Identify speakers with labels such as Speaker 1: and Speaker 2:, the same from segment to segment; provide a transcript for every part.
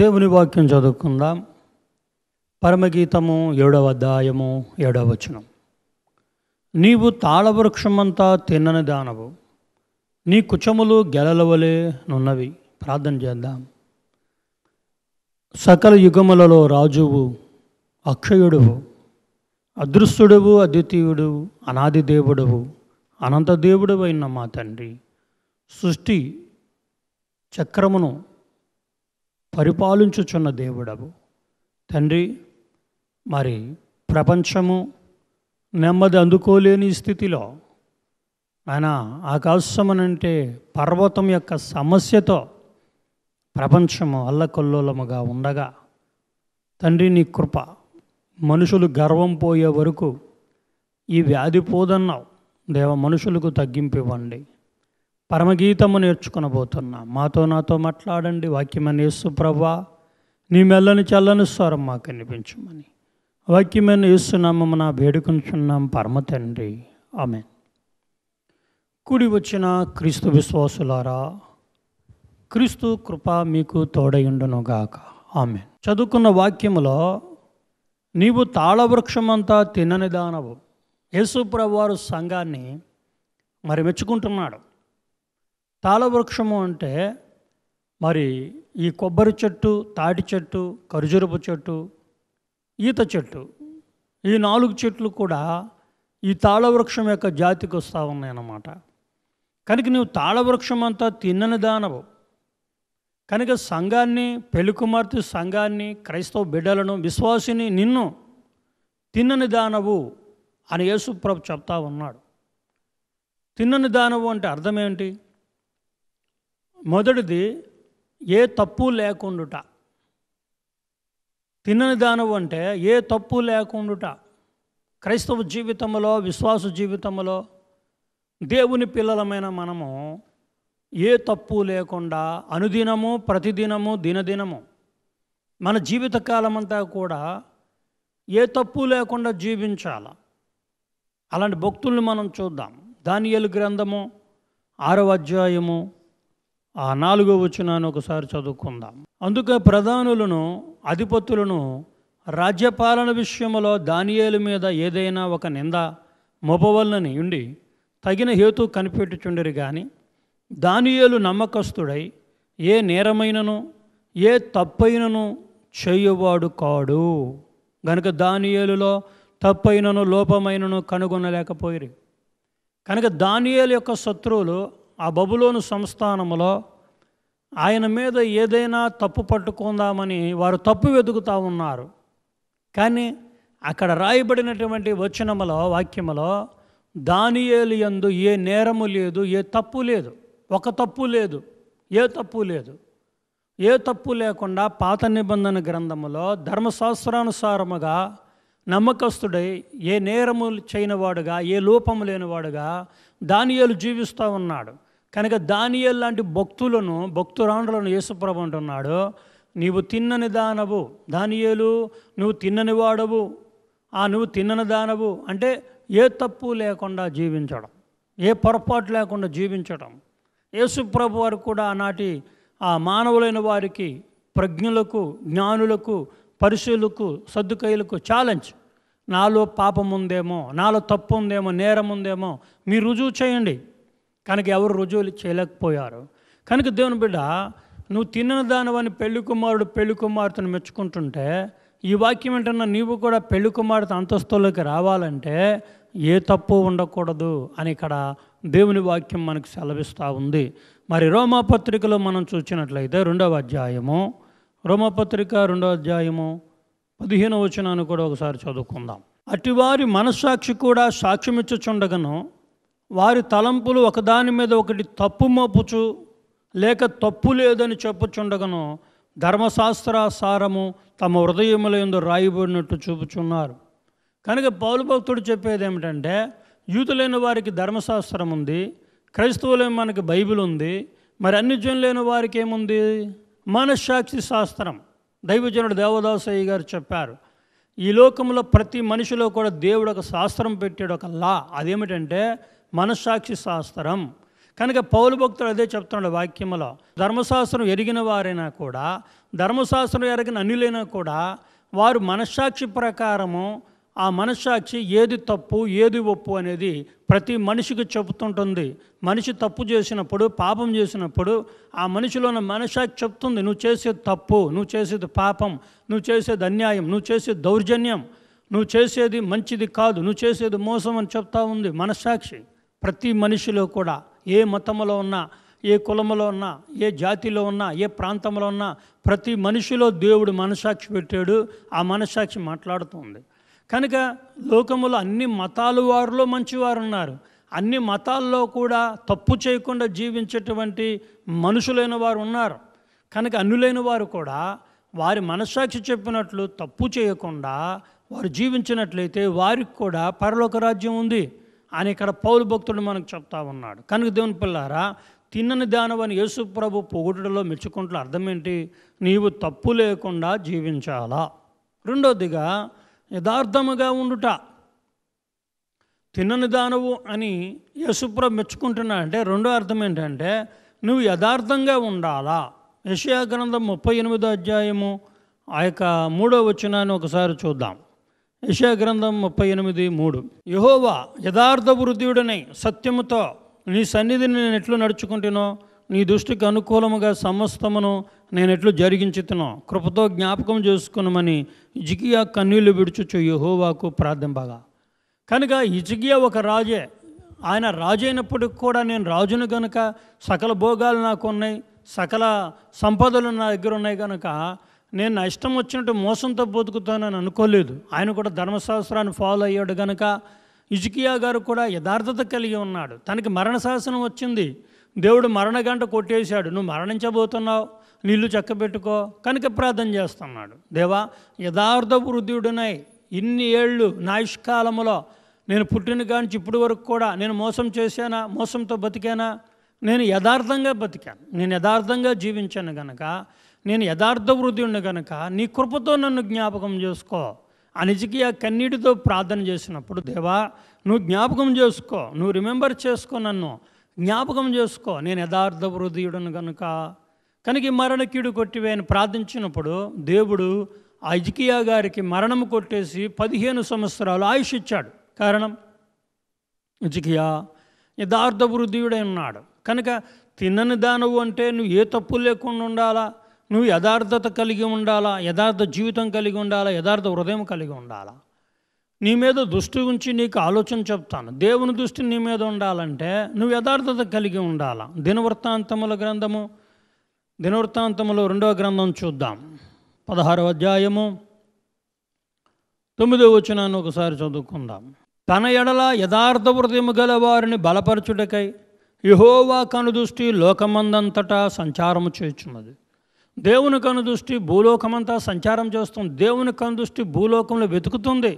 Speaker 1: దేవుని వాక్యం చదువుకుందాం పరమగీతము ఏడవ అధ్యాయము ఏడవ వచనం నీవు తాళవృక్షమంతా తిన్నని దానవు నీ కుచములు గెలలవలే నున్నవి ప్రార్థన చేద్దాం సకల యుగములలో రాజువు అక్షయుడువు అదృశ్యుడువు అద్వితీయుడు అనాది దేవుడవు అనంత దేవుడు అయిన మా తండ్రి సృష్టి చక్రమును పరిపాలించుచున్న దేవుడవు తండ్రి మరి ప్రపంచము నెమ్మది అందుకోలేని స్థితిలో ఆయన ఆకాశమనంటే పర్వతం యొక్క సమస్యతో ప్రపంచము అల్లకల్లోలముగా ఉండగా తండ్రి నీ కృప మనుషులు గర్వం పోయే వరకు ఈ వ్యాధి పోదన్నావు దేవ మనుషులకు తగ్గింపు ఇవ్వండి పరమగీతము నేర్చుకునబోతున్నా మాతో నాతో మాట్లాడండి వాక్యమని యేసు ప్రభా నీ మెల్లని చల్లని స్వరం మాకు కనిపించమని వాక్యమైన ఇస్తున్నాము నా వేడుకొంచున్నాం పరమ తండ్రి ఆమె కుడి వచ్చిన క్రీస్తు విశ్వాసులారా క్రీస్తు కృప మీకు తోడయుండునుగాక ఆమె చదువుకున్న వాక్యములో నీవు తాళవృక్షమంతా తినని దానవు యేసుప్రభు వారు సంఘాన్ని మరి మెచ్చుకుంటున్నాడు తాళవృక్షము అంటే మరి ఈ కొబ్బరి చెట్టు తాటి చెట్టు ఖర్జూరపు చెట్టు ఈత చెట్టు ఈ నాలుగు చెట్లు కూడా ఈ తాళవృక్షం యొక్క జాతికి వస్తూ ఉన్నాయన్నమాట కనుక నువ్వు తాళవృక్షం అంతా తిన్నని దానవు కనుక సంఘాన్ని పెళ్ళికుమార్తె సంఘాన్ని క్రైస్తవ బిడ్డలను విశ్వాసిని నిన్ను తిన్నని దానవు అని యేసుప్రభు చెప్తా ఉన్నాడు తిన్నని దానవు అంటే అర్థమేంటి మొదటిది ఏ తప్పు లేకుండుట తినని దానం అంటే ఏ తప్పు లేకుండుట క్రైస్తవ జీవితంలో విశ్వాస జీవితంలో దేవుని పిల్లలమైన మనము ఏ తప్పు లేకుండా అనుదినము ప్రతిదినము దినదినము మన జీవితకాలం అంతా కూడా ఏ తప్పు లేకుండా జీవించాల అలాంటి భక్తుల్ని మనం చూద్దాం దానియలు గ్రంథము ఆరవ అధ్యాయము ఆ నాలుగో వచనాన్ని ఒకసారి చదువుకుందాం అందుకే ప్రధానులను అధిపతులను రాజ్యపాలన విషయంలో దానియాల మీద ఏదైనా ఒక నింద మొపవల్లని ఉండి తగిన హేతు కనిపెట్టుచుండరు కానీ దానియేలు నమ్మకస్తుడై ఏ నేరమైనను ఏ తప్పైనను చేయవాడు కాడు కనుక దానియేలులో తప్పైనను లోపమైనను కనుగొనలేకపోయిరి కనుక దానియేలు యొక్క శత్రువులు ఆ బబులోను సంస్థానములో ఆయన మీద ఏదైనా తప్పు పట్టుకుందామని వారు తప్పు వెతుకుతూ ఉన్నారు కానీ అక్కడ రాయబడినటువంటి వచనములో వాక్యములో దానియేలు ఎందు ఏ నేరము లేదు ఏ తప్పు లేదు ఒక తప్పు లేదు ఏ తప్పు లేదు ఏ తప్పు లేకుండా పాత నిబంధన గ్రంథములో ధర్మశాస్త్రానుసారముగా నమ్మకస్తుడై ఏ నేరము చేయనివాడుగా ఏ లోపము లేనివాడుగా దానియేలు జీవిస్తూ ఉన్నాడు కనుక దానియల్ లాంటి భక్తులను భక్తురాండ్రులను యేసుప్రభు అంటున్నాడు నీవు తిన్నని దానవు దానియేలు నువ్వు తిన్నని వాడవు ఆ నువ్వు తిన్నని దానవు అంటే ఏ తప్పు లేకుండా జీవించడం ఏ పొరపాటు లేకుండా జీవించడం యేసుప్రభు వారు కూడా ఆనాటి ఆ మానవులైన వారికి ప్రజ్ఞులకు జ్ఞానులకు పరిశీలకు సర్దుకైలకు ఛాలెంజ్ నాలో పాపం ఉందేమో నాలో తప్పు ఉందేమో నేరం ఉందేమో మీరు రుజువు చేయండి కనుక ఎవరు రుజువులు చేయలేకపోయారు కనుక దేవుని బిడ్డ నువ్వు తిన్న దానివని పెళ్లి కుమారుడు పెళ్లి కుమార్తెను మెచ్చుకుంటుంటే ఈ వాక్యం ఏంటన్నా నీవు కూడా పెళ్లి కుమార్తె అంతస్తులోకి రావాలంటే ఏ తప్పు ఉండకూడదు అని ఇక్కడ దేవుని వాక్యం మనకు సెలవిస్తూ ఉంది మరి రోమాపత్రికలో మనం చూసినట్లయితే రెండవ అధ్యాయము రోమపత్రిక రెండవ అధ్యాయము పదిహేను వచనాన్ని కూడా ఒకసారి చదువుకుందాం అటువారి మనస్సాక్షి కూడా సాక్ష్యమిచ్చుచుండగను వారి తలంపులు ఒకదాని మీద ఒకటి తప్పు మోపుచు లేక తప్పు లేదని చెప్పుచుండగను సారము తమ హృదయముల ఎందు రాయబడినట్టు చూపుచున్నారు కనుక పౌలు భక్తుడు చెప్పేది ఏమిటంటే యూతులైన వారికి ధర్మశాస్త్రం ఉంది క్రైస్తవులే మనకి బైబిల్ ఉంది మరి అన్ని లేని వారికి ఏముంది మనస్సాక్షి శాస్త్రం దైవజనుడు దేవదాసయ్య గారు చెప్పారు ఈ లోకంలో ప్రతి మనిషిలో కూడా దేవుడు ఒక శాస్త్రం పెట్టాడు ఒక లా అదేమిటంటే మనస్సాక్షి శాస్త్రం కనుక పౌలు భక్తులు అదే చెప్తున్నాడు వాక్యంలో ధర్మశాస్త్రం ఎరిగిన వారైనా కూడా ధర్మశాస్త్రం ఎరగిన అనులైనా కూడా వారు మనస్సాక్షి ప్రకారము ఆ మనస్సాక్షి ఏది తప్పు ఏది ఒప్పు అనేది ప్రతి మనిషికి చెబుతుంటుంది మనిషి తప్పు చేసినప్పుడు పాపం చేసినప్పుడు ఆ మనిషిలో ఉన్న మనస్సాక్షి చెప్తుంది నువ్వు చేసేది తప్పు నువ్వు చేసేది పాపం నువ్వు చేసేది అన్యాయం నువ్వు చేసేది దౌర్జన్యం నువ్వు చేసేది మంచిది కాదు నువ్వు చేసేది మోసం అని చెప్తా ఉంది మనస్సాక్షి ప్రతి మనిషిలో కూడా ఏ మతంలో ఉన్నా ఏ కులంలో ఉన్నా ఏ జాతిలో ఉన్నా ఏ ప్రాంతంలో ఉన్నా ప్రతి మనిషిలో దేవుడు మనసాక్షి పెట్టాడు ఆ మనసాక్షి మాట్లాడుతుంది కనుక లోకములో అన్ని మతాలు వారిలో మంచివారు ఉన్నారు అన్ని మతాల్లో కూడా తప్పు చేయకుండా జీవించేటువంటి మనుషులైన వారు ఉన్నారు కనుక అన్నులైన వారు కూడా వారి మనస్సాక్షి చెప్పినట్లు తప్పు చేయకుండా వారు జీవించినట్లయితే వారికి కూడా పరలోక రాజ్యం ఉంది అని ఇక్కడ పౌరు భక్తుడు మనకు చెప్తా ఉన్నాడు కనుక దేవుని పిల్లారా తిన్నని దానవని యేసు ప్రభు పొగుటలో మెచ్చుకుంటూ అర్థం ఏంటి నీవు తప్పు లేకుండా జీవించాలా రెండోదిగా యథార్థముగా ఉండుట తిన్నని దానవు అని యశుప్రభు మెచ్చుకుంటున్నా అంటే రెండో అర్థం ఏంటంటే నువ్వు యథార్థంగా ఉండాలా యశయా గ్రంథం ముప్పై ఎనిమిదో అధ్యాయము ఆ యొక్క మూడో వచ్చినాన్ని ఒకసారి చూద్దాం గ్రంథం ముప్పై ఎనిమిది మూడు యహోవా యథార్థ వృద్ధుడనై సత్యముతో నీ సన్నిధిని నేను ఎట్లు నడుచుకుంటునో నీ దృష్టికి అనుకూలముగా సమస్తమును నేను ఎట్లు జరిగించుతునో కృపతో జ్ఞాపకం చేసుకునమని ఇజికియా కన్నీళ్లు విడుచుచు యహోవాకు ప్రార్థింపగా కనుక ఇజికియా ఒక రాజే ఆయన రాజు అయినప్పటికి కూడా నేను రాజును కనుక సకల భోగాలు నాకు ఉన్నాయి సకల సంపదలు నా దగ్గర ఉన్నాయి కనుక నేను నా ఇష్టం వచ్చినట్టు మోసంతో బతుకుతానని అనుకోలేదు ఆయన కూడా ధర్మశాస్త్రాన్ని ఫాలో అయ్యాడు గనక ఇజుకియా గారు కూడా యథార్థత కలిగి ఉన్నాడు తనకి మరణ శాసనం వచ్చింది దేవుడు మరణ గంట కొట్టేశాడు నువ్వు మరణించబోతున్నావు నీళ్ళు చక్కబెట్టుకో కనుక ప్రార్థన చేస్తున్నాడు దేవా యథార్థ వృద్ధుడునై ఇన్ని ఏళ్ళు నా ఇష్కాలములో నేను పుట్టిన కానించి ఇప్పటి వరకు కూడా నేను మోసం చేశానా మోసంతో బతికానా నేను యథార్థంగా బతికాను నేను యథార్థంగా జీవించాను గనక నేను యథార్థ వృద్ధుడిని కనుక నీ కృపతో నన్ను జ్ఞాపకం చేసుకో ఆ కన్నీటితో ప్రార్థన చేసినప్పుడు దేవా నువ్వు జ్ఞాపకం చేసుకో నువ్వు రిమెంబర్ చేసుకో నన్ను జ్ఞాపకం చేసుకో నేను యథార్థ హృదయుడను కనుక కనుక మరణ కీడు కొట్టివేయని ప్రార్థించినప్పుడు దేవుడు అజికియా గారికి మరణం కొట్టేసి పదిహేను సంవత్సరాలు ఆయుష్ ఇచ్చాడు కారణం అజికియా యథార్థ వృద్ధుడై ఉన్నాడు కనుక తినని దానవు అంటే నువ్వు ఏ తప్పు లేకుండా ఉండాలా నువ్వు యథార్థత కలిగి ఉండాలా యథార్థ జీవితం కలిగి ఉండాలా యథార్థ హృదయం కలిగి ఉండాలా నీ మీద దృష్టి ఉంచి నీకు ఆలోచన చెప్తాను దేవుని దృష్టి నీ మీద ఉండాలంటే నువ్వు యథార్థత కలిగి ఉండాలా దినవృత్తాంతముల గ్రంథము దినవృత్తాంతములో రెండవ గ్రంథం చూద్దాం పదహారవ అధ్యాయము తొమ్మిదో వచ్చిన ఒకసారి చదువుకుందాం తన ఎడల యథార్థ హృదయము గల వారిని బలపరచుడకై యహోవా కనుదృష్టి లోకమందంతటా సంచారము చేస్తున్నది దేవుని కను కనుదృష్టి భూలోకమంతా సంచారం చేస్తుంది దేవుని దృష్టి భూలోకంలో వెతుకుతుంది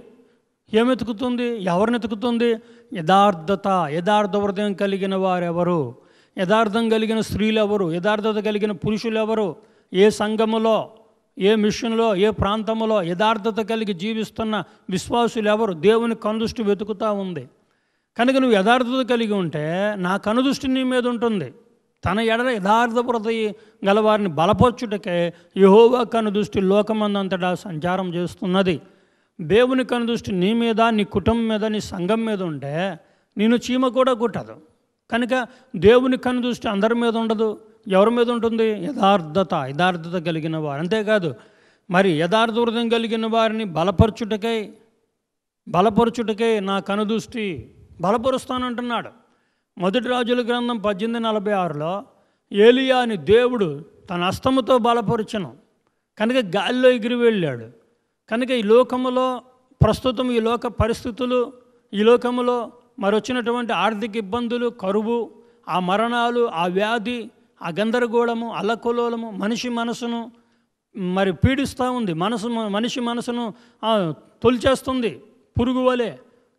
Speaker 1: ఏం వెతుకుతుంది ఎవరిని వెతుకుతుంది యథార్థత యథార్థ హృదయం కలిగిన వారెవరు యథార్థం కలిగిన స్త్రీలు ఎవరు యథార్థత కలిగిన పురుషులు ఎవరు ఏ సంఘములో ఏ మిషన్లో ఏ ప్రాంతంలో యథార్థత కలిగి జీవిస్తున్న విశ్వాసులు ఎవరు దేవుని కనుదృష్టి వెతుకుతూ ఉంది కనుక నువ్వు యథార్థత కలిగి ఉంటే నా కనుదృష్టి నీ మీద ఉంటుంది తన ఎడల యథార్థపురత గలవారిని బలపరచుటకే యహోవా కను దృష్టి లోకమందంతటా సంచారం చేస్తున్నది దేవుని కను దృష్టి నీ మీద నీ కుటుంబం మీద నీ సంఘం మీద ఉంటే నేను చీమ కూడా కుట్టదు కనుక దేవుని కను దృష్టి అందరి మీద ఉండదు ఎవరి మీద ఉంటుంది యథార్థత యథార్థత కలిగిన వారు అంతేకాదు మరి యథార్థవృతం కలిగిన వారిని బలపరచుటకై బలపరచుటకై నా కనుదృష్టి బలపరుస్తానంటున్నాడు మొదటి రాజుల గ్రంథం పద్దెనిమిది నలభై ఆరులో ఏలియా అని దేవుడు తన అస్తముతో బలపరిచను కనుక గాలిలో ఎగిరి వెళ్ళాడు కనుక ఈ లోకములో ప్రస్తుతం ఈ లోక పరిస్థితులు ఈ లోకములో మరొచ్చినటువంటి ఆర్థిక ఇబ్బందులు కరువు ఆ మరణాలు ఆ వ్యాధి ఆ గందరగోళము అల్లకలోలము మనిషి మనసును మరి పీడిస్తూ ఉంది మనసు మనిషి మనసును తొలిచేస్తుంది పురుగు వలె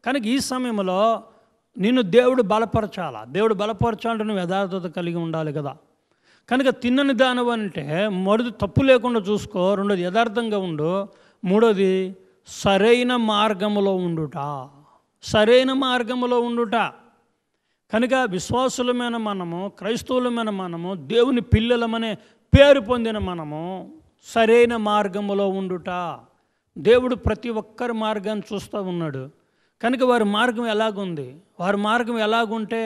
Speaker 1: కనుక ఈ సమయంలో నిన్ను దేవుడు బలపరచాలా దేవుడు బలపరచాలంటే నువ్వు యథార్థత కలిగి ఉండాలి కదా కనుక తిన్నని దానం అంటే మొదటి తప్పు లేకుండా చూసుకో రెండోది యథార్థంగా ఉండు మూడోది సరైన మార్గంలో ఉండుట సరైన మార్గంలో ఉండుట కనుక విశ్వాసులమైన మనము క్రైస్తవులమైన మనము దేవుని పిల్లలమనే పేరు పొందిన మనము సరైన మార్గంలో ఉండుట దేవుడు ప్రతి ఒక్కరి మార్గాన్ని చూస్తూ ఉన్నాడు కనుక వారి మార్గం ఎలాగుంది వారి మార్గం ఎలాగుంటే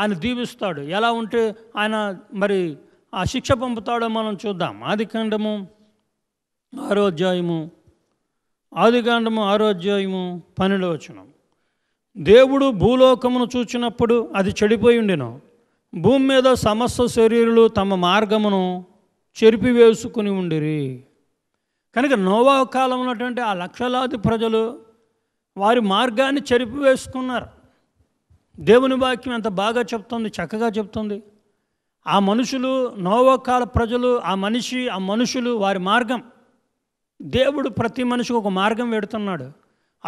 Speaker 1: ఆయన దీవిస్తాడు ఎలా ఉంటే ఆయన మరి ఆ శిక్ష పంపుతాడో మనం చూద్దాం ఆదికాండము ఆరో ఆదికాండము ఆరో అధ్యాయము వచనం దేవుడు భూలోకమును చూచినప్పుడు అది చెడిపోయి ఉండెను భూమి మీద సమస్త శరీరులు తమ మార్గమును చెరిపివేసుకుని ఉండిరి కనుక నోవా కాలంలో ఆ లక్షలాది ప్రజలు వారి మార్గాన్ని చెరిపివేసుకున్నారు దేవుని వాక్యం ఎంత బాగా చెప్తుంది చక్కగా చెప్తుంది ఆ మనుషులు నోవకాల ప్రజలు ఆ మనిషి ఆ మనుషులు వారి మార్గం దేవుడు ప్రతి మనిషికి ఒక మార్గం పెడుతున్నాడు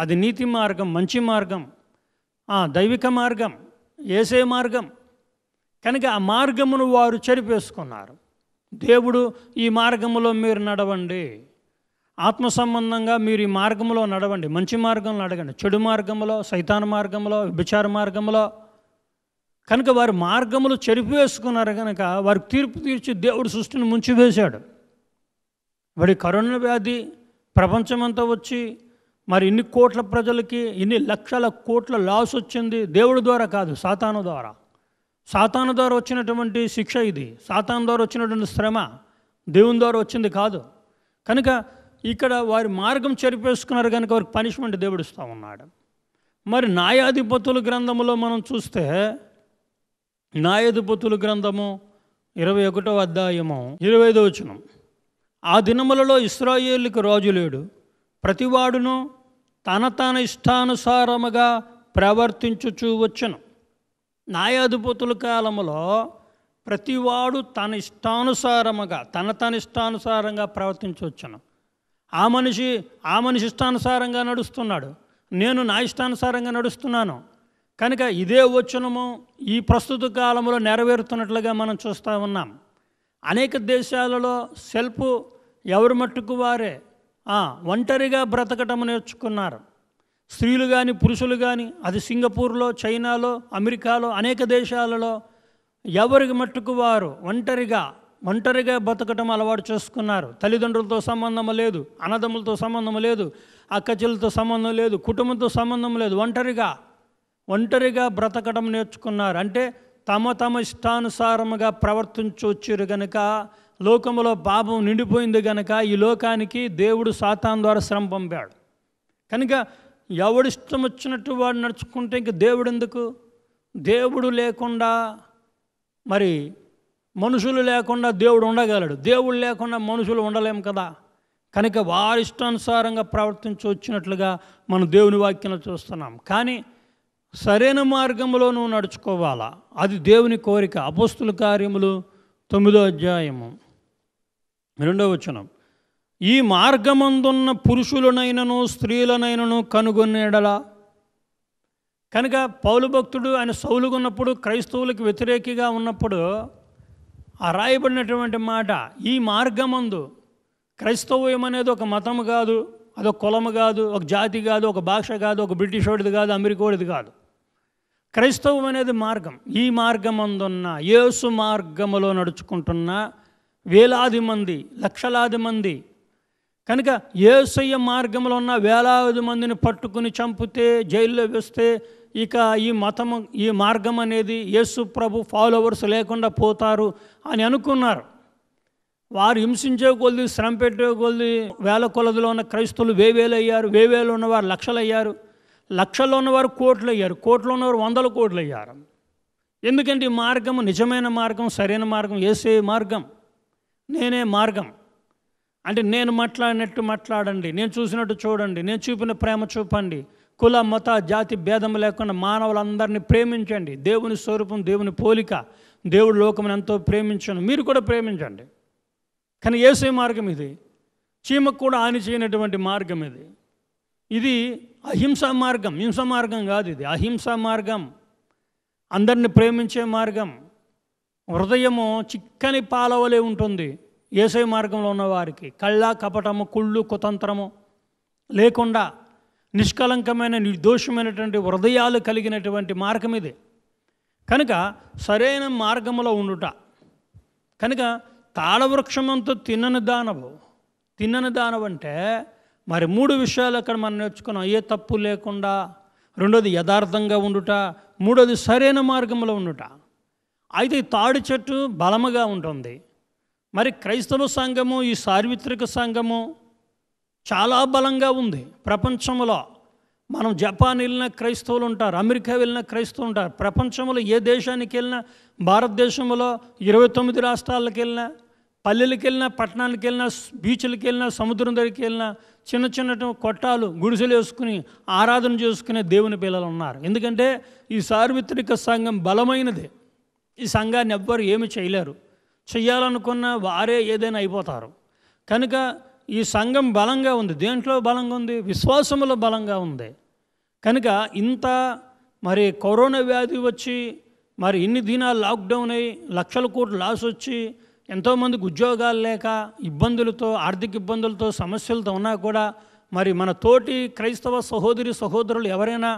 Speaker 1: అది నీతి మార్గం మంచి మార్గం దైవిక మార్గం ఏసే మార్గం కనుక ఆ మార్గమును వారు చెరిపేసుకున్నారు దేవుడు ఈ మార్గములో మీరు నడవండి ఆత్మ సంబంధంగా మీరు ఈ మార్గంలో నడవండి మంచి మార్గంలో అడగండి చెడు మార్గంలో సైతాన మార్గంలో విభిచార మార్గంలో కనుక వారు మార్గములు చెరిపివేసుకున్నారు కనుక వారికి తీర్పు తీర్చి దేవుడు సృష్టిని ముంచివేశాడు వాడి కరోనా వ్యాధి ప్రపంచమంతా వచ్చి మరి ఇన్ని కోట్ల ప్రజలకి ఇన్ని లక్షల కోట్ల లాస్ వచ్చింది దేవుడి ద్వారా కాదు సాతాను ద్వారా సాతాను ద్వారా వచ్చినటువంటి శిక్ష ఇది సాతాను ద్వారా వచ్చినటువంటి శ్రమ దేవుని ద్వారా వచ్చింది కాదు కనుక ఇక్కడ వారి మార్గం చెరిపేసుకున్నారు కనుక వారికి పనిష్మెంట్ దేవుడు ఇస్తూ ఉన్నాడు మరి న్యాయాధిపతుల గ్రంథంలో మనం చూస్తే న్యాయాధిపతుల గ్రంథము ఇరవై ఒకటో అధ్యాయము ఇరవై ఐదో వచనం ఆ దినములలో ఇస్రాయేల్కి రాజు లేడు ప్రతివాడును తన తన ఇష్టానుసారముగా ప్రవర్తించుచు వచ్చును న్యాయాధిపతుల కాలంలో ప్రతివాడు తన ఇష్టానుసారముగా తన తన ఇష్టానుసారంగా ప్రవర్తించవచ్చును ఆ మనిషి ఆ మనిషి ఇష్టానుసారంగా నడుస్తున్నాడు నేను నా ఇష్టానుసారంగా నడుస్తున్నాను కనుక ఇదే వచనము ఈ ప్రస్తుత కాలంలో నెరవేరుతున్నట్లుగా మనం చూస్తూ ఉన్నాం అనేక దేశాలలో సెల్ఫ్ ఎవరి మట్టుకు వారే ఒంటరిగా బ్రతకటం నేర్చుకున్నారు స్త్రీలు కానీ పురుషులు కానీ అది సింగపూర్లో చైనాలో అమెరికాలో అనేక దేశాలలో ఎవరికి మట్టుకు వారు ఒంటరిగా ఒంటరిగా బతకటం అలవాటు చేసుకున్నారు తల్లిదండ్రులతో సంబంధం లేదు అన్నదమ్ములతో సంబంధం లేదు అక్కచెల్లతో సంబంధం లేదు కుటుంబంతో సంబంధం లేదు ఒంటరిగా ఒంటరిగా బ్రతకటం నేర్చుకున్నారు అంటే తమ తమ ఇష్టానుసారముగా ప్రవర్తించొచ్చారు గనక లోకంలో పాపం నిండిపోయింది గనక ఈ లోకానికి దేవుడు సాతాన్ ద్వారా శ్రమ పంపాడు కనుక ఎవడిష్టం వచ్చినట్టు వాడు నడుచుకుంటే ఇంక దేవుడు ఎందుకు దేవుడు లేకుండా మరి మనుషులు లేకుండా దేవుడు ఉండగలడు దేవుడు లేకుండా మనుషులు ఉండలేము కదా కనుక వారి ఇష్టానుసారంగా ప్రవర్తించి వచ్చినట్లుగా మనం దేవుని వాక్యం చూస్తున్నాం కానీ సరైన మార్గంలో నువ్వు నడుచుకోవాలా అది దేవుని కోరిక అపస్తుల కార్యములు తొమ్మిదో అధ్యాయము రెండో వచనం ఈ మార్గమందున్న పురుషులనైనను స్త్రీలనైనను కనుగొనేడలా కనుక పౌలు భక్తుడు ఆయన సౌలుగున్నప్పుడు క్రైస్తవులకు వ్యతిరేకిగా ఉన్నప్పుడు ఆ రాయబడినటువంటి మాట ఈ మార్గమందు క్రైస్తవ్యం అనేది ఒక మతం కాదు అదొక కులం కాదు ఒక జాతి కాదు ఒక భాష కాదు ఒక బ్రిటిష్ వాడిది కాదు అమెరికోడిది కాదు క్రైస్తవం అనేది మార్గం ఈ మార్గం అందున్న యేసు మార్గములో నడుచుకుంటున్న వేలాది మంది లక్షలాది మంది కనుక ఏసయ్య మార్గంలో ఉన్న వేలాది మందిని పట్టుకుని చంపితే జైల్లో వేస్తే ఇక ఈ మతము ఈ మార్గం అనేది యేసు ప్రభు ఫాలోవర్స్ లేకుండా పోతారు అని అనుకున్నారు వారు హింసించే కొద్ది శ్రమ పెట్టే కొద్ది వేల కొలదిలో ఉన్న క్రైస్తవులు వేవేలు అయ్యారు వేవేలు ఉన్నవారు లక్షలు అయ్యారు లక్షల్లో ఉన్నవారు కోట్లు అయ్యారు కోట్లు ఉన్నవారు వందల కోట్లు అయ్యారు ఎందుకంటే ఈ మార్గం నిజమైన మార్గం సరైన మార్గం వేసే మార్గం నేనే మార్గం అంటే నేను మాట్లాడినట్టు మాట్లాడండి నేను చూసినట్టు చూడండి నేను చూపిన ప్రేమ చూపండి కుల మత జాతి భేదం లేకుండా మానవులందరినీ ప్రేమించండి దేవుని స్వరూపం దేవుని పోలిక దేవుడు లోకం ఎంతో ప్రేమించను మీరు కూడా ప్రేమించండి కానీ ఏసే మార్గం ఇది చీమకు కూడా హాని చేయనటువంటి మార్గం ఇది ఇది అహింసా మార్గం హింస మార్గం కాదు ఇది అహింసా మార్గం అందరిని ప్రేమించే మార్గం హృదయము చిక్కని పాలవలే ఉంటుంది ఏసై మార్గంలో ఉన్నవారికి కళ్ళ కపటము కుళ్ళు కుతంత్రము లేకుండా నిష్కలంకమైన నిర్దోషమైనటువంటి హృదయాలు కలిగినటువంటి మార్గం ఇది కనుక సరైన మార్గంలో ఉండుట కనుక తాళవృక్షమంతో తిన్నని దానవు తిన్నని దానవు అంటే మరి మూడు విషయాలు అక్కడ మనం నేర్చుకున్నాం ఏ తప్పు లేకుండా రెండోది యథార్థంగా ఉండుట మూడోది సరైన మార్గంలో ఉండుట అయితే తాడి చెట్టు బలముగా ఉంటుంది మరి క్రైస్తవ సంఘము ఈ సార్వత్రిక సంఘము చాలా బలంగా ఉంది ప్రపంచంలో మనం జపాన్ వెళ్ళిన క్రైస్తవులు ఉంటారు అమెరికా వెళ్ళిన క్రైస్తవులు ఉంటారు ప్రపంచంలో ఏ దేశానికి వెళ్ళినా భారతదేశంలో ఇరవై తొమ్మిది రాష్ట్రాలకు వెళ్ళినా పల్లెలకు వెళ్ళినా పట్టణానికి వెళ్ళినా బీచ్లకు వెళ్ళినా సముద్రం దగ్గరికి వెళ్ళినా చిన్న చిన్న కొట్టాలు గుడిసెలు వేసుకుని ఆరాధన చేసుకునే దేవుని పిల్లలు ఉన్నారు ఎందుకంటే ఈ సార్వత్రిక సంఘం బలమైనది ఈ సంఘాన్ని ఎవ్వరు ఏమి చేయలేరు చేయాలనుకున్న వారే ఏదైనా అయిపోతారు కనుక ఈ సంఘం బలంగా ఉంది దేంట్లో బలంగా ఉంది విశ్వాసములో బలంగా ఉంది కనుక ఇంత మరి కరోనా వ్యాధి వచ్చి మరి ఇన్ని దినాలు లాక్డౌన్ అయ్యి లక్షల కోట్లు లాస్ వచ్చి ఎంతోమందికి ఉద్యోగాలు లేక ఇబ్బందులతో ఆర్థిక ఇబ్బందులతో సమస్యలతో ఉన్నా కూడా మరి మన తోటి క్రైస్తవ సహోదరి సహోదరులు ఎవరైనా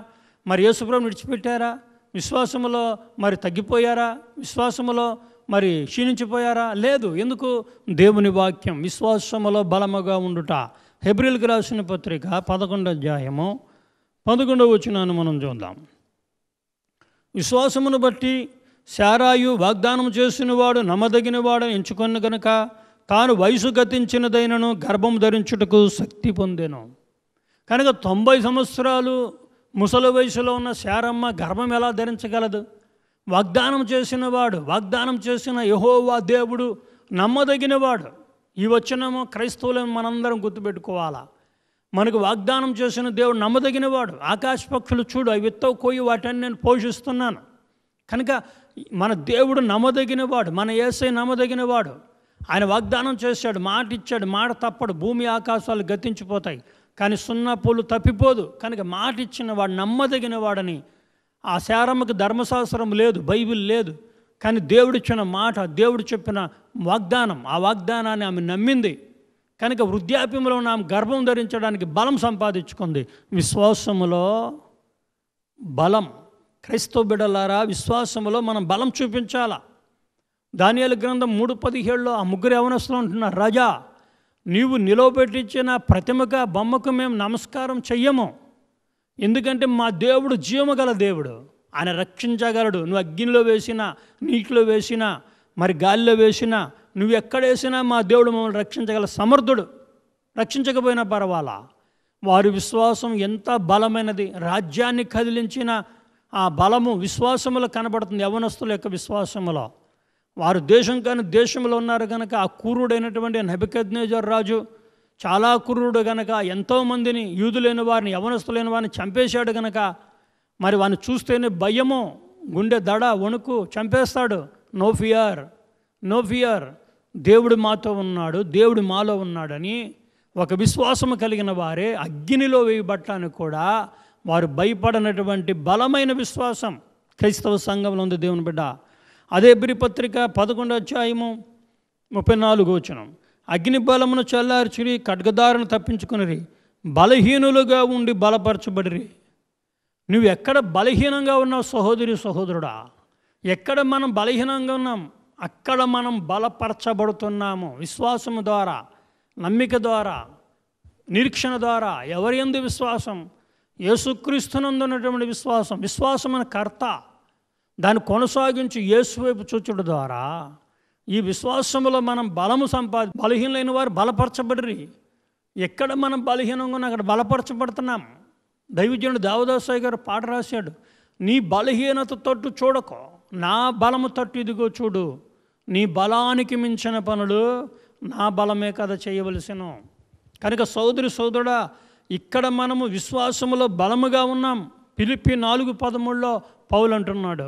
Speaker 1: మరి యేసుప్రభు విడిచిపెట్టారా విశ్వాసములో మరి తగ్గిపోయారా విశ్వాసములో మరి క్షీణించిపోయారా లేదు ఎందుకు దేవుని వాక్యం విశ్వాసములో బలముగా ఉండుట హెబ్రిల్కి రాసిన పత్రిక పదకొండ అధ్యాయము పదకొండవ వచ్చినాను మనం చూద్దాం విశ్వాసమును బట్టి శారాయు వాగ్దానం చేసినవాడు నమ్మదగినవాడు ఎంచుకొని గనుక తాను వయసు గతించినదైనను గర్భం ధరించుటకు శక్తి పొందెను కనుక తొంభై సంవత్సరాలు ముసలి వయసులో ఉన్న శారమ్మ గర్భం ఎలా ధరించగలదు వాగ్దానం చేసినవాడు వాగ్దానం చేసిన యహోవా దేవుడు నమ్మదగినవాడు ఈ వచ్చినము క్రైస్తవులను మనందరం గుర్తుపెట్టుకోవాలా మనకు వాగ్దానం చేసిన దేవుడు నమ్మదగినవాడు ఆకాశ పక్షులు చూడు అవి విత్తవ కోయి వాటిని నేను పోషిస్తున్నాను కనుక మన దేవుడు నమ్మదగినవాడు మన ఏసై నమ్మదగినవాడు ఆయన వాగ్దానం చేశాడు మాట ఇచ్చాడు మాట తప్పడు భూమి ఆకాశాలు గతించిపోతాయి కానీ సున్నా పూలు తప్పిపోదు కనుక మాట ఇచ్చిన వాడు నమ్మదగినవాడని ఆ శారమ్మకు ధర్మశాస్త్రం లేదు బైబిల్ లేదు కానీ దేవుడు ఇచ్చిన మాట దేవుడు చెప్పిన వాగ్దానం ఆ వాగ్దానాన్ని ఆమె నమ్మింది కనుక వృద్ధాప్యంలో ఆమె గర్భం ధరించడానికి బలం సంపాదించుకుంది విశ్వాసములో బలం క్రైస్తవ బిడలారా విశ్వాసములో మనం బలం చూపించాలా దానియాల గ్రంథం మూడు పదిహేడులో ఆ ముగ్గురు యవనస్తులు అంటున్నారు రజా నీవు నిలవబెట్టించిన ప్రతిమగా బొమ్మకు మేము నమస్కారం చెయ్యము ఎందుకంటే మా దేవుడు జీవమగల దేవుడు ఆయన రక్షించగలడు నువ్వు అగ్నిలో వేసినా నీటిలో వేసినా మరి గాలిలో వేసినా నువ్వు ఎక్కడ వేసినా మా దేవుడు మమ్మల్ని రక్షించగల సమర్థుడు రక్షించకపోయినా పర్వాలా వారి విశ్వాసం ఎంత బలమైనది రాజ్యాన్ని కదిలించిన ఆ బలము విశ్వాసములో కనబడుతుంది యవనస్తుల యొక్క విశ్వాసములో వారు దేశం కానీ దేశంలో ఉన్నారు కనుక ఆ కూరుడైనటువంటి నెబద్నేజర్ రాజు చాలా కుర్రుడు గనక ఎంతోమందిని యూదులైన వారిని యవనస్తులైన వారిని చంపేశాడు గనక మరి వాడిని చూస్తేనే భయము గుండె దడ వణుకు చంపేస్తాడు నో ఫియర్ నో ఫియర్ దేవుడు మాతో ఉన్నాడు దేవుడు మాలో ఉన్నాడని ఒక విశ్వాసము కలిగిన వారే అగ్నిలో వేయబట్టడానికి కూడా వారు భయపడనటువంటి బలమైన విశ్వాసం క్రైస్తవ సంఘంలో ఉంది దేవుని బిడ్డ అదే పత్రిక పదకొండో అధ్యాయము ముప్పై నాలుగు వచనం అగ్నిబలమును చల్లార్చుడి ఖడ్గదారును తప్పించుకునిరి బలహీనులుగా ఉండి బలపరచబడిరి నువ్వు ఎక్కడ బలహీనంగా ఉన్నావు సహోదరి సహోదరుడా ఎక్కడ మనం బలహీనంగా ఉన్నాం అక్కడ మనం బలపరచబడుతున్నాము విశ్వాసము ద్వారా నమ్మిక ద్వారా నిరీక్షణ ద్వారా ఎవరి ఎందు విశ్వాసం యేసుక్రీస్తునందున్నటువంటి విశ్వాసం విశ్వాసం అనే కర్త దాన్ని కొనసాగించి యేసు వైపు చూచుడు ద్వారా ఈ విశ్వాసములో మనం బలము సంపాది బలహీనలైన వారు బలపరచబడిరి ఎక్కడ మనం బలహీనంగా ఉన్నా అక్కడ బలపరచబడుతున్నాం దైవజనుడు దావదాసాయి గారు పాట రాశాడు నీ బలహీనత తట్టు చూడకో నా బలము తట్టు ఇదిగో చూడు నీ బలానికి మించిన పనులు నా బలమే కదా చేయవలసిన కనుక సోదరి సోదరుడా ఇక్కడ మనము విశ్వాసములో బలముగా ఉన్నాం పిలిపి నాలుగు పదమూడులో పౌలు అంటున్నాడు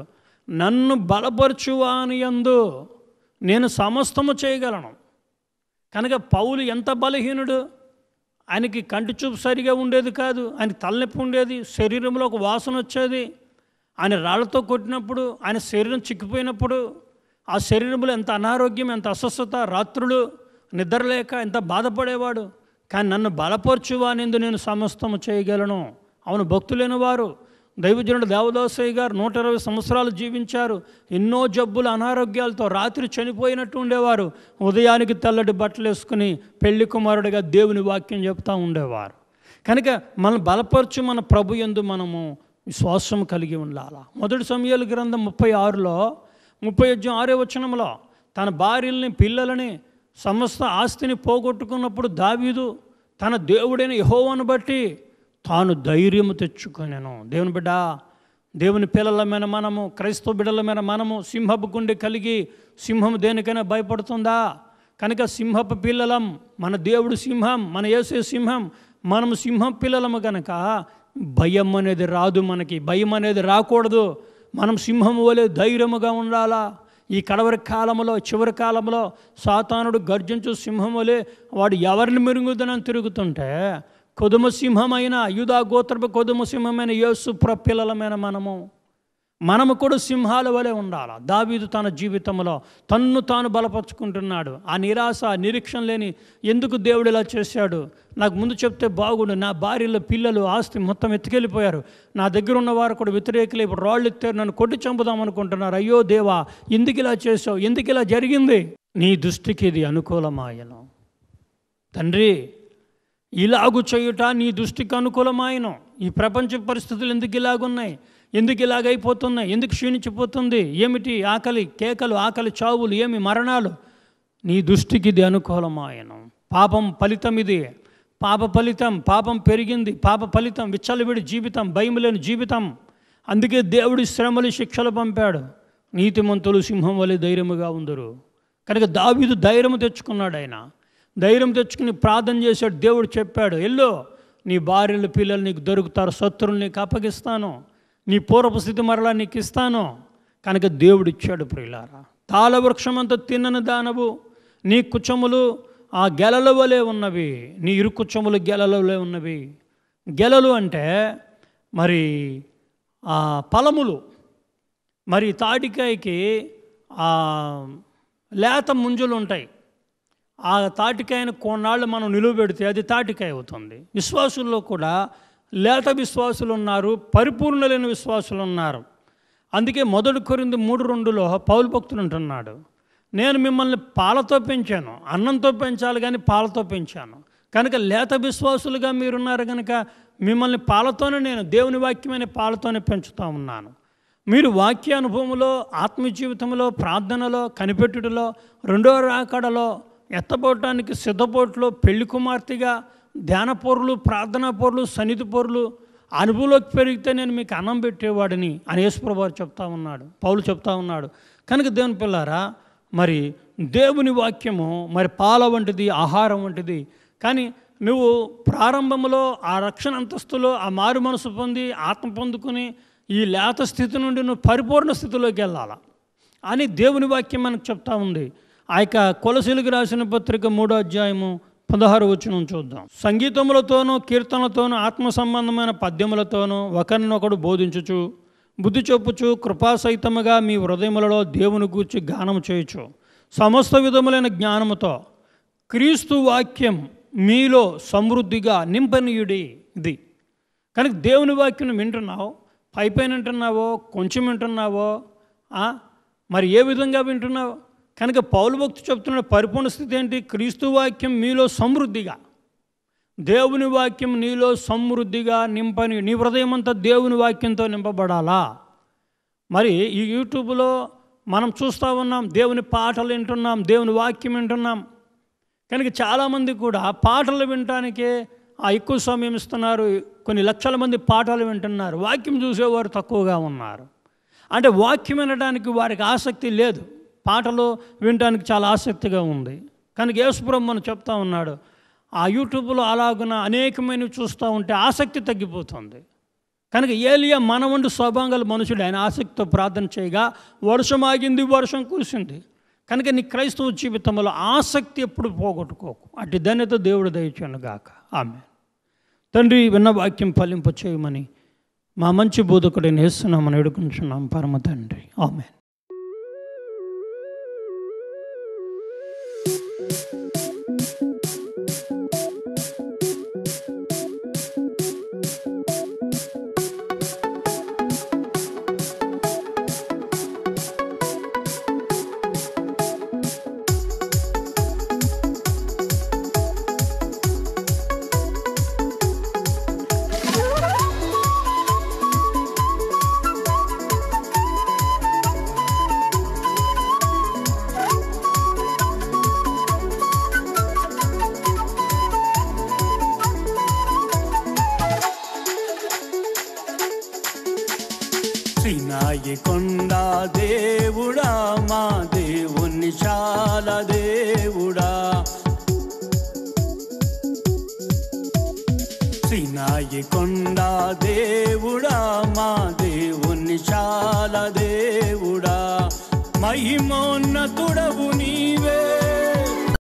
Speaker 1: నన్ను బలపరచువాని ఎందు నేను సమస్తము చేయగలను కనుక పౌలు ఎంత బలహీనుడు ఆయనకి కంటి చూపు సరిగా ఉండేది కాదు ఆయన తలనొప్పి ఉండేది శరీరంలో ఒక వాసన వచ్చేది ఆయన రాళ్లతో కొట్టినప్పుడు ఆయన శరీరం చిక్కిపోయినప్పుడు ఆ శరీరంలో ఎంత అనారోగ్యం ఎంత అస్వస్థత రాత్రులు నిద్ర లేక ఎంత బాధపడేవాడు కానీ నన్ను బలపరచువానేందు నేను సమస్తము చేయగలను అవును భక్తులైన వారు దైవజనుడు దేవదాసయ్య గారు నూట ఇరవై సంవత్సరాలు జీవించారు ఎన్నో జబ్బులు అనారోగ్యాలతో రాత్రి చనిపోయినట్టు ఉండేవారు ఉదయానికి తెల్లటి బట్టలు వేసుకుని పెళ్లి కుమారుడిగా దేవుని వాక్యం చెప్తూ ఉండేవారు కనుక మన బలపరచు మన ప్రభు ఎందు మనము విశ్వాసం కలిగి ఉండాలా మొదటి సమయాల గ్రంథం ముప్పై ఆరులో ముప్పై అజ్యం ఆరే వచనంలో తన భార్యల్ని పిల్లలని సమస్త ఆస్తిని పోగొట్టుకున్నప్పుడు దావీదు తన దేవుడైన యహోవను బట్టి తాను ధైర్యము తెచ్చుకునేను దేవుని బిడ్డ దేవుని పిల్లలమైన మనము క్రైస్తవ బిడ్డలమైన మనము సింహపు గుండె కలిగి సింహం దేనికైనా భయపడుతుందా కనుక సింహపు పిల్లలం మన దేవుడు సింహం మన యేసే సింహం మనము సింహం పిల్లలము కనుక భయం అనేది రాదు మనకి భయం అనేది రాకూడదు మనం సింహం వలె ధైర్యముగా ఉండాలా ఈ కడవరి కాలంలో చివరి కాలంలో సాతానుడు గర్జించు సింహం వలె వాడు ఎవరిని మెరుగుదనని తిరుగుతుంటే కొదుమసింహమైన యూదా గోత్రపు కొదుమసింహమైన యేసు ప్రపిల్లలమైన మనము మనము కూడా సింహాల వలె ఉండాలి దావీదు తన జీవితంలో తన్ను తాను బలపరుచుకుంటున్నాడు ఆ నిరాశ నిరీక్షణ లేని ఎందుకు దేవుడు ఇలా చేశాడు నాకు ముందు చెప్తే బాగుండు నా భార్యలో పిల్లలు ఆస్తి మొత్తం ఎత్తుకెళ్ళిపోయారు నా దగ్గర ఉన్న వారు కూడా వ్యతిరేకులు ఇప్పుడు రాళ్ళు ఎత్తారు నన్ను కొట్టి చంపుదాం అనుకుంటున్నారు అయ్యో దేవా ఎందుకు ఇలా చేసావు ఎందుకు ఇలా జరిగింది నీ దృష్టికి ఇది అనుకూలమాయను తండ్రి ఇలాగు చేయుట నీ దృష్టికి అనుకూలమైన ఈ ప్రపంచ పరిస్థితులు ఎందుకు ఇలాగున్నాయి ఎందుకు ఇలాగైపోతున్నాయి ఎందుకు క్షీణించిపోతుంది ఏమిటి ఆకలి కేకలు ఆకలి చావులు ఏమి మరణాలు నీ దృష్టికి ఇది అనుకూలమాయను పాపం ఫలితం ఇది పాప ఫలితం పాపం పెరిగింది పాప ఫలితం విచ్చలవిడి జీవితం భయం లేని జీవితం అందుకే దేవుడి శ్రమలు శిక్షలు పంపాడు నీతిమంతులు సింహం వలె ధైర్యముగా ఉందరు కనుక దావీదు ధైర్యం తెచ్చుకున్నాడు ఆయన ధైర్యం తెచ్చుకుని ప్రార్థన చేశాడు దేవుడు చెప్పాడు ఎల్లో నీ భార్యలు పిల్లలు నీకు దొరుకుతారు శత్రువులు నీకు అప్పగిస్తాను నీ పూర్వపు స్థితి మరలా నీకు ఇస్తాను కనుక దేవుడు ఇచ్చాడు ప్రియులారా అంత తిన్నని దానవు నీ కుచములు ఆ గెలల వలె ఉన్నవి నీ ఇరు కుచములు గెలల వలె ఉన్నవి గెలలు అంటే మరి ఆ పలములు మరి తాటికాయకి లేత ముంజులు ఉంటాయి ఆ తాటికాయను కొన్నాళ్ళు మనం నిలువబెడితే అది తాటికాయ అవుతుంది విశ్వాసుల్లో కూడా లేత విశ్వాసులు ఉన్నారు పరిపూర్ణ లేని విశ్వాసులు ఉన్నారు అందుకే మొదటి కొరింది మూడు రెండులో పౌరు భక్తులు ఉంటున్నాడు నేను మిమ్మల్ని పాలతో పెంచాను అన్నంతో పెంచాలి కానీ పాలతో పెంచాను కనుక లేత విశ్వాసులుగా మీరున్నారు కనుక మిమ్మల్ని పాలతోనే నేను దేవుని వాక్యమైన పాలతోనే పెంచుతూ ఉన్నాను మీరు వాక్య అనుభవంలో ప్రార్థనలో కనిపెట్టుటలో రెండో రాకడలో ఎత్తపోవటానికి సిద్ధపోట్లో పెళ్లి కుమార్తెగా ధ్యాన పోరులు ప్రార్థనా పోరులు సన్నిధి పోరులు అనుభవంలోకి పెరిగితే నేను మీకు అన్నం పెట్టేవాడిని అని యేసుప్రభు చెప్తా ఉన్నాడు పౌలు చెప్తా ఉన్నాడు కనుక దేవుని పిల్లారా మరి దేవుని వాక్యము మరి పాల వంటిది ఆహారం వంటిది కానీ నువ్వు ప్రారంభంలో ఆ రక్షణ అంతస్తులో ఆ మారు మనసు పొంది ఆత్మ పొందుకుని ఈ లేత స్థితి నుండి నువ్వు పరిపూర్ణ స్థితిలోకి వెళ్ళాలా అని దేవుని వాక్యం మనకు చెప్తా ఉంది ఆ యొక్క కొలసీలకు రాసిన పత్రిక మూడో అధ్యాయము పదహారు వచ్చిన చూద్దాం సంగీతములతోనూ కీర్తనలతోనూ ఆత్మ సంబంధమైన పద్యములతోనూ ఒకరినొకడు బోధించచ్చు బుద్ధి చొప్పుచు కృపాసహితముగా మీ హృదయములలో దేవుని గూర్చి గానము చేయొచ్చు సమస్త విధములైన జ్ఞానముతో క్రీస్తు వాక్యం మీలో సమృద్ధిగా నింపనీయుడి ఇది కనుక దేవుని వాక్యం వింటున్నావు పైపైన వింటున్నావో కొంచెం వింటున్నావో మరి ఏ విధంగా వింటున్నావు కనుక పౌలభక్తి చెప్తున్న పరిపూర్ణ స్థితి ఏంటి క్రీస్తు వాక్యం మీలో సమృద్ధిగా దేవుని వాక్యం నీలో సమృద్ధిగా నింపని నీ హృదయం అంతా దేవుని వాక్యంతో నింపబడాలా మరి ఈ యూట్యూబ్లో మనం చూస్తూ ఉన్నాం దేవుని పాటలు వింటున్నాం దేవుని వాక్యం వింటున్నాం కనుక చాలామంది కూడా పాటలు వినటానికే ఆ ఎక్కువ సమయం ఇస్తున్నారు కొన్ని లక్షల మంది పాటలు వింటున్నారు వాక్యం చూసేవారు తక్కువగా ఉన్నారు అంటే వాక్యం వినడానికి వారికి ఆసక్తి లేదు పాటలు వినడానికి చాలా ఆసక్తిగా ఉంది కానీ యేసుబ్రహ్మను చెప్తా ఉన్నాడు ఆ యూట్యూబ్లో అలాగున అనేకమైనవి చూస్తూ ఉంటే ఆసక్తి తగ్గిపోతుంది కనుక ఏలియా మనవండు స్వభాంగాల మనుషుడు ఆయన ఆసక్తితో ప్రార్థన చేయగా వర్షం ఆగింది వర్షం కురిసింది కనుక నీ క్రైస్తవ జీవితంలో ఆసక్తి ఎప్పుడు పోగొట్టుకోకు అటు ధన్యత దేవుడు దయచాను గాక ఆమె తండ్రి విన్న వాక్యం ఫలింప చేయమని మా మంచి బోధకుడిని వేస్తున్నామని ఎడుకుంటున్నాం పరమ తండ్రి ఆమెన్